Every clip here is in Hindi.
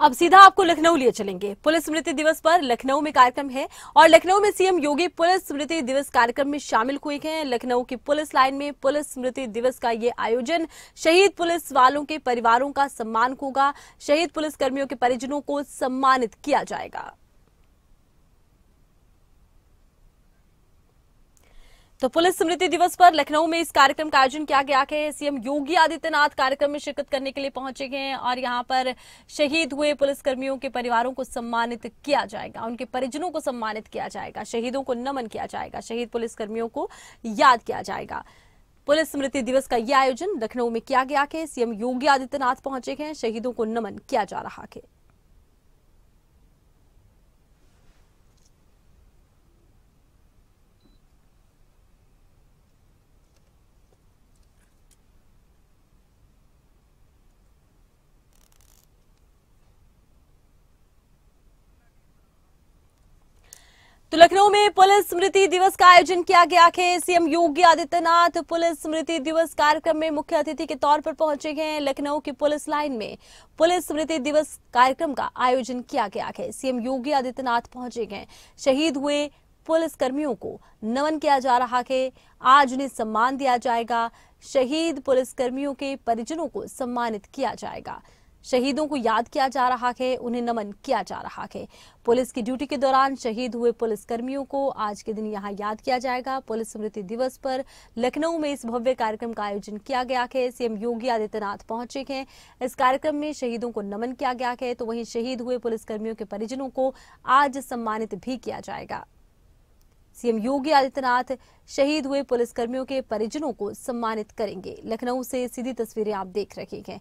अब सीधा आपको लखनऊ लिए चलेंगे पुलिस स्मृति दिवस पर लखनऊ में कार्यक्रम है और लखनऊ में सीएम योगी पुलिस स्मृति दिवस कार्यक्रम में शामिल हुए हैं लखनऊ की पुलिस लाइन में पुलिस स्मृति दिवस का ये आयोजन शहीद पुलिस वालों के परिवारों का सम्मान होगा शहीद पुलिस कर्मियों के परिजनों को सम्मानित किया जाएगा तो पुलिस स्मृति दिवस पर लखनऊ में इस कार्यक्रम का आयोजन किया गया है सीएम योगी आदित्यनाथ कार्यक्रम में शिरकत करने के लिए पहुंचे गए हैं और यहां पर शहीद हुए पुलिसकर्मियों के परिवारों को सम्मानित किया जाएगा उनके परिजनों को सम्मानित किया जाएगा शहीदों को नमन किया जाएगा शहीद पुलिसकर्मियों को याद किया जाएगा पुलिस स्मृति दिवस का यह आयोजन लखनऊ में किया गया है सीएम योगी आदित्यनाथ पहुंचे हैं शहीदों को नमन किया जा रहा है तो लखनऊ में पुलिस स्मृति दिवस का आयोजन किया गया है सीएम योगी आदित्यनाथ पुलिस स्मृति दिवस कार्यक्रम में मुख्य अतिथि के तौर पर पहुंचे गए लखनऊ की पुलिस लाइन में पुलिस स्मृति दिवस कार्यक्रम का आयोजन किया गया है सीएम योगी आदित्यनाथ पहुंचे गए शहीद हुए पुलिस कर्मियों को नमन किया जा रहा है आज उन्हें सम्मान दिया जाएगा शहीद पुलिस कर्मियों के परिजनों को सम्मानित किया जाएगा शहीदों को याद किया जा रहा है उन्हें नमन किया जा रहा है पुलिस की ड्यूटी के दौरान शहीद हुए पुलिसकर्मियों को आज के दिन यहां याद किया जाएगा पुलिस स्मृति दिवस पर लखनऊ में इस भव्य कार्यक्रम का आयोजन किया गया है सीएम योगी आदित्यनाथ पहुंचे हैं इस कार्यक्रम में शहीदों को नमन किया गया है तो वहीं शहीद हुए पुलिसकर्मियों के परिजनों को आज सम्मानित भी किया जाएगा सीएम योगी आदित्यनाथ शहीद हुए पुलिसकर्मियों के परिजनों को सम्मानित करेंगे लखनऊ से सीधी तस्वीरें आप देख रहे हैं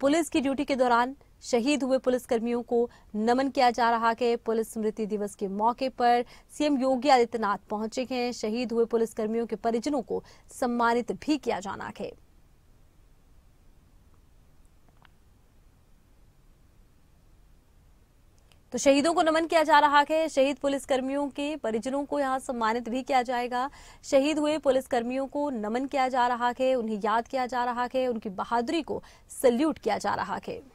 पुलिस की ड्यूटी के दौरान शहीद हुए पुलिसकर्मियों को नमन किया जा रहा है पुलिस स्मृति दिवस के मौके पर सीएम योगी आदित्यनाथ पहुंचे हैं शहीद हुए पुलिसकर्मियों के परिजनों को सम्मानित भी किया जाना है तो शहीदों को नमन किया जा रहा है शहीद पुलिसकर्मियों के परिजनों को यहाँ सम्मानित भी किया जाएगा शहीद हुए पुलिसकर्मियों को नमन किया जा रहा है उन्हें याद किया जा रहा है उनकी बहादुरी को सल्यूट किया जा रहा है